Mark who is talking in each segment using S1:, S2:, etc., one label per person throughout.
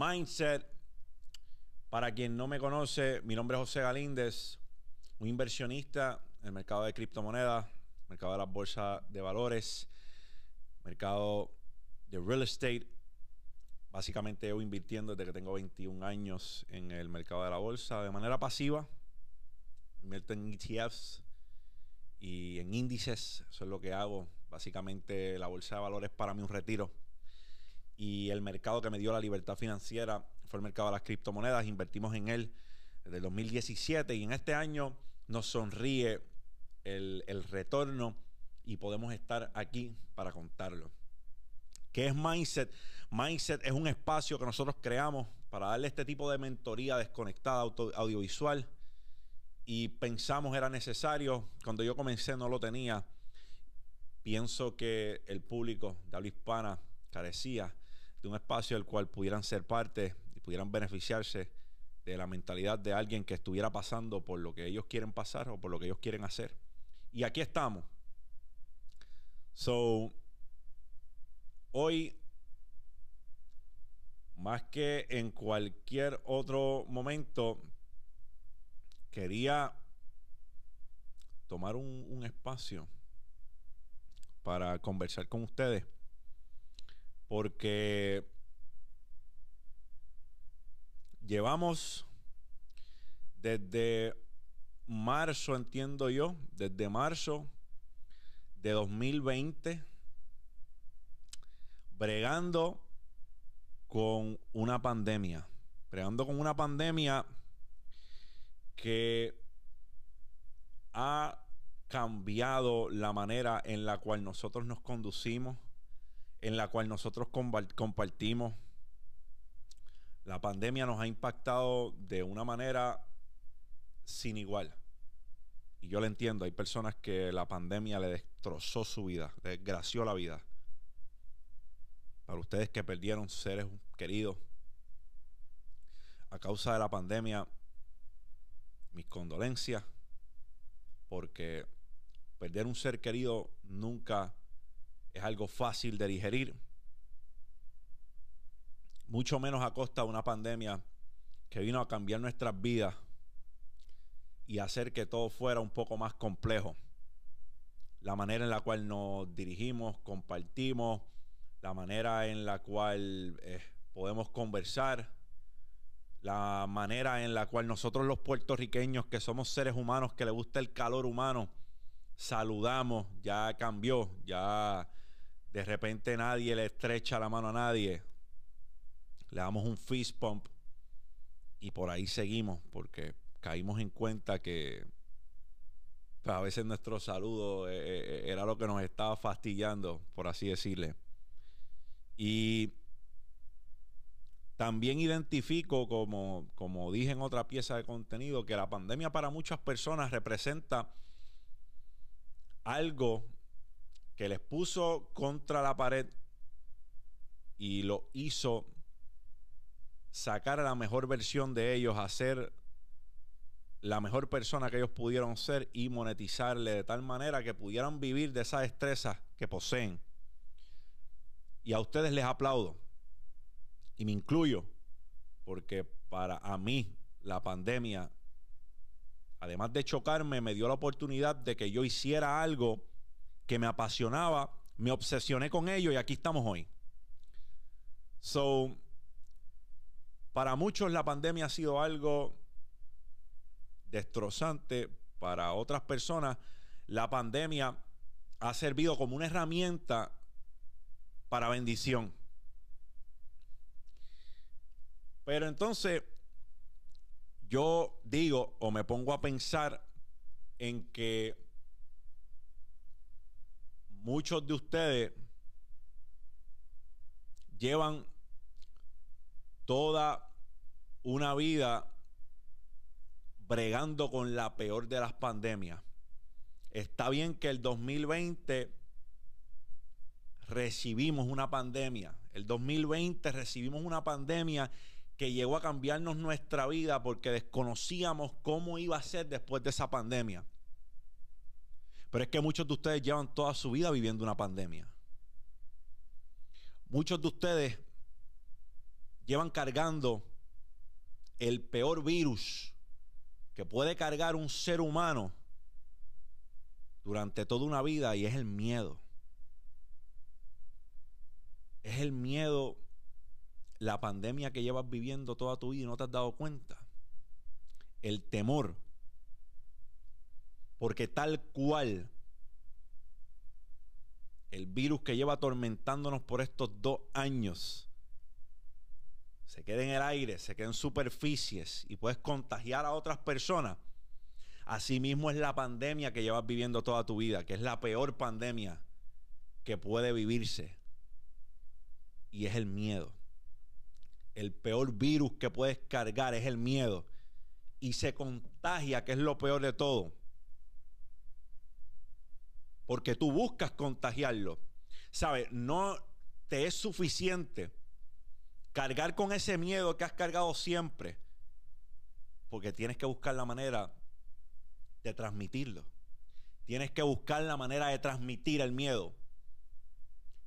S1: Mindset. Para quien no me conoce, mi nombre es José Galíndez, un inversionista en el mercado de criptomonedas, mercado de las bolsas de valores, mercado de real estate. Básicamente yo invirtiendo desde que tengo 21 años en el mercado de la bolsa de manera pasiva. Invierto en ETFs y en índices, eso es lo que hago. Básicamente la bolsa de valores para mí un retiro y el mercado que me dio la libertad financiera fue el mercado de las criptomonedas. Invertimos en él desde 2017 y en este año nos sonríe el, retorno y podemos estar aquí para contarlo. ¿Qué es Mindset? Mindset es un espacio que nosotros creamos para darle este tipo de mentoría desconectada audiovisual y pensamos era necesario. Cuando yo comencé no lo tenía. Pienso que el público de habla hispana carecía de un espacio del cual pudieran ser parte y pudieran beneficiarse de la mentalidad de alguien que estuviera pasando por lo que ellos quieren pasar o por lo que ellos quieren hacer. Y aquí estamos. So, hoy, más que en cualquier otro momento, quería tomar un, un espacio para conversar con ustedes porque llevamos desde marzo, entiendo yo, desde marzo de 2020, bregando con una pandemia, bregando con una pandemia que ha cambiado la manera en la cual nosotros nos conducimos, en la cual nosotros compartimos. La pandemia nos ha impactado de una manera sin igual. Y yo lo entiendo, hay personas que la pandemia le destrozó su vida, desgració la vida. Para ustedes que perdieron seres queridos a causa de la pandemia, mis condolencias, porque perder un ser querido nunca es algo fácil de digerir, mucho menos a costa de una pandemia que vino a cambiar nuestras vidas y hacer que todo fuera un poco más complejo. La manera en la cual nos dirigimos, compartimos, la manera en la cual eh, podemos conversar, la manera en la cual nosotros los puertorriqueños que somos seres humanos, que le gusta el calor humano, saludamos, ya cambió, ya de repente nadie le estrecha la mano a nadie. Le damos un fist pump y por ahí seguimos porque caímos en cuenta que pues, a veces nuestro saludo eh, eh, eh, era lo que nos estaba fastidiando, por así decirle. Y también identifico, como, como dije en otra pieza de contenido, que la pandemia para muchas personas representa algo que les puso contra la pared y lo hizo sacar a la mejor versión de ellos, hacer la mejor persona que ellos pudieron ser y monetizarle de tal manera que pudieran vivir de esas destrezas que poseen. Y a ustedes les aplaudo. Y me incluyo, porque para a mí la pandemia, además de chocarme, me dio la oportunidad de que yo hiciera algo que me apasionaba, me obsesioné con ello y aquí estamos hoy. So, para muchos la pandemia ha sido algo destrozante, para otras personas la pandemia ha servido como una herramienta para bendición. Pero entonces yo digo o me pongo a pensar en que muchos de ustedes llevan toda una vida bregando con la peor de las pandemias. Está bien que el 2020 recibimos una pandemia. El 2020 recibimos una pandemia que llegó a cambiarnos nuestra vida porque desconocíamos cómo iba a ser después de esa pandemia. Pero es que muchos de ustedes llevan toda su vida viviendo una pandemia. Muchos de ustedes llevan cargando el peor virus que puede cargar un ser humano durante toda una vida y es el miedo. Es el miedo, la pandemia que llevas viviendo toda tu vida y no te has dado cuenta. El temor porque tal cual el virus que lleva atormentándonos por estos dos años se queda en el aire, se queda en superficies y puedes contagiar a otras personas. Asimismo es la pandemia que llevas viviendo toda tu vida, que es la peor pandemia que puede vivirse. Y es el miedo. El peor virus que puedes cargar es el miedo. Y se contagia, que es lo peor de todo porque tú buscas contagiarlo. ¿Sabes? No te es suficiente cargar con ese miedo que has cargado siempre, porque tienes que buscar la manera de transmitirlo. Tienes que buscar la manera de transmitir el miedo.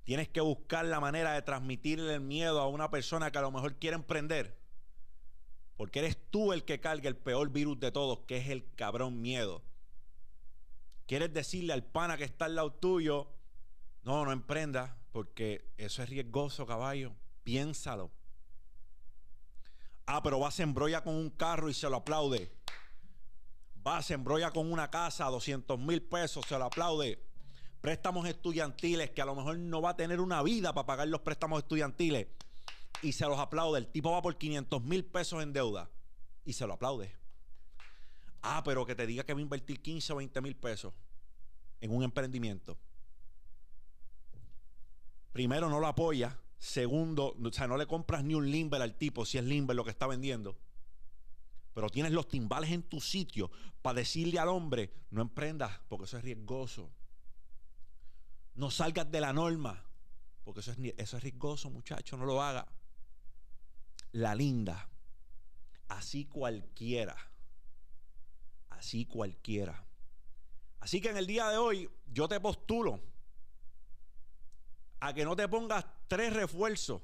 S1: Tienes que buscar la manera de transmitirle el miedo a una persona que a lo mejor quiere emprender. Porque eres tú el que carga el peor virus de todos, que es el cabrón miedo quieres decirle al pana que está al lado tuyo, no, no emprenda porque eso es riesgoso, caballo. Piénsalo. Ah, pero va a embrolla con un carro y se lo aplaude. Va a embrolla con una casa, 200 mil pesos, se lo aplaude. Préstamos estudiantiles, que a lo mejor no va a tener una vida para pagar los préstamos estudiantiles. Y se los aplaude. El tipo va por 500 mil pesos en deuda. Y se lo aplaude. Ah, pero que te diga que va a invertir 15 o 20 mil pesos en un emprendimiento. Primero, no lo apoya. Segundo, o sea, no le compras ni un limber al tipo si es limber lo que está vendiendo. Pero tienes los timbales en tu sitio para decirle al hombre, no emprendas porque eso es riesgoso. No salgas de la norma porque eso es, eso es riesgoso, muchacho, no lo haga. La linda. Así cualquiera así cualquiera. Así que en el día de hoy yo te postulo a que no te pongas tres refuerzos,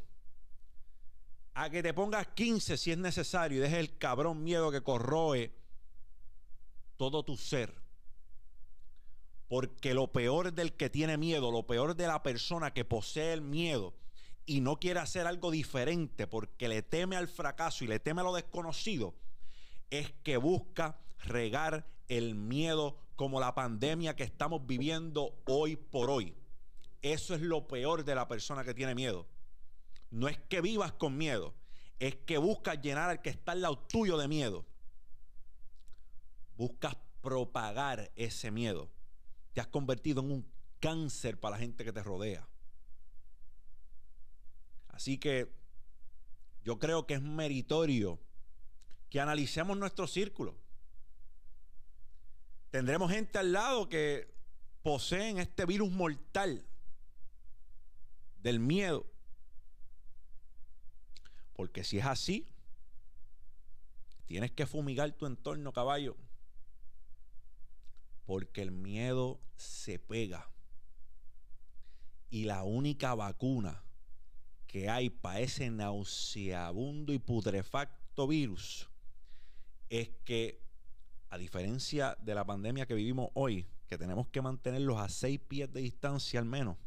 S1: a que te pongas 15 si es necesario y dejes el cabrón miedo que corroe todo tu ser. Porque lo peor del que tiene miedo, lo peor de la persona que posee el miedo y no quiere hacer algo diferente porque le teme al fracaso y le teme a lo desconocido, es que busca regar el miedo como la pandemia que estamos viviendo hoy por hoy. Eso es lo peor de la persona que tiene miedo. No es que vivas con miedo, es que buscas llenar al que está al lado tuyo de miedo. Buscas propagar ese miedo. Te has convertido en un cáncer para la gente que te rodea. Así que yo creo que es meritorio que analicemos nuestro círculo. Tendremos gente al lado que poseen este virus mortal del miedo. Porque si es así, tienes que fumigar tu entorno, caballo. Porque el miedo se pega. Y la única vacuna que hay para ese nauseabundo y putrefacto virus es que a diferencia de la pandemia que vivimos hoy, que tenemos que mantenerlos a seis pies de distancia al menos,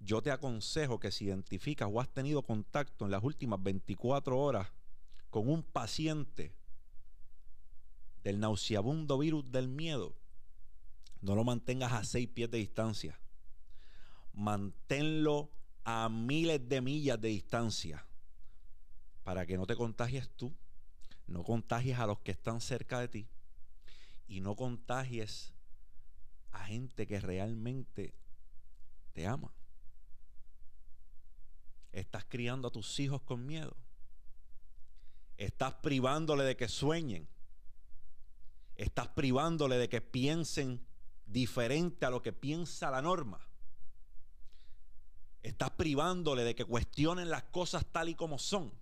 S1: yo te aconsejo que si identificas o has tenido contacto en las últimas 24 horas con un paciente del nauseabundo virus del miedo, no lo mantengas a seis pies de distancia. Manténlo a miles de millas de distancia para que no te contagies tú no contagies a los que están cerca de ti y no contagies a gente que realmente te ama. Estás criando a tus hijos con miedo. Estás privándole de que sueñen. Estás privándole de que piensen diferente a lo que piensa la norma. Estás privándole de que cuestionen las cosas tal y como son.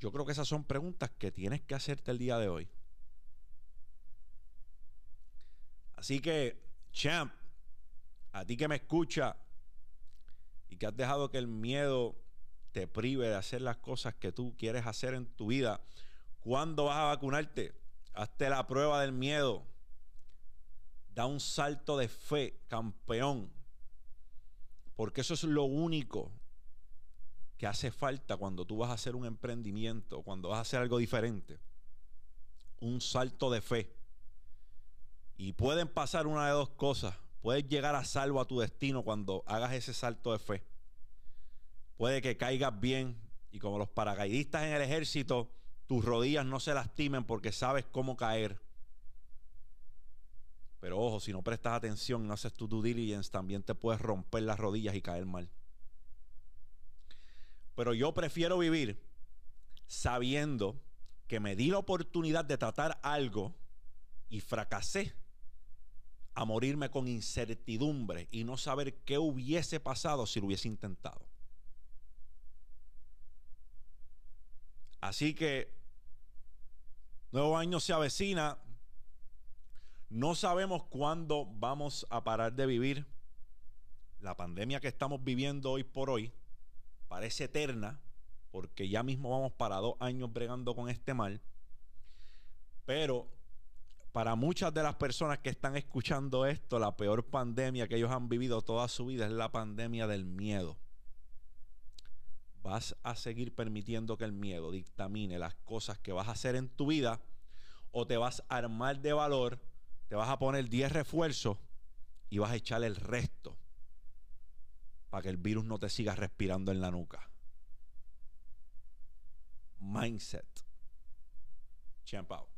S1: Yo creo que esas son preguntas que tienes que hacerte el día de hoy. Así que, champ, a ti que me escucha y que has dejado que el miedo te prive de hacer las cosas que tú quieres hacer en tu vida, ¿cuándo vas a vacunarte? Hazte la prueba del miedo. Da un salto de fe, campeón. Porque eso es lo único hace falta cuando tú vas a hacer un emprendimiento, cuando vas a hacer algo diferente. Un salto de fe. Y pueden pasar una de dos cosas. Puedes llegar a salvo a tu destino cuando hagas ese salto de fe. Puede que caigas bien y como los paracaidistas en el ejército, tus rodillas no se lastimen porque sabes cómo caer. Pero ojo, si no prestas atención y no haces tu due diligence, también te puedes romper las rodillas y caer mal. Pero yo prefiero vivir sabiendo que me di la oportunidad de tratar algo y fracasé a morirme con incertidumbre y no saber qué hubiese pasado si lo hubiese intentado. Así que, nuevo año se avecina. No sabemos cuándo vamos a parar de vivir. La pandemia que estamos viviendo hoy por hoy parece eterna, porque ya mismo vamos para dos años bregando con este mal, pero para muchas de las personas que están escuchando esto, la peor pandemia que ellos han vivido toda su vida es la pandemia del miedo. ¿Vas a seguir permitiendo que el miedo dictamine las cosas que vas a hacer en tu vida? ¿O te vas a armar de valor, te vas a poner 10 refuerzos y vas a echar el resto? para que el virus no te siga respirando en la nuca. Mindset. Champ out.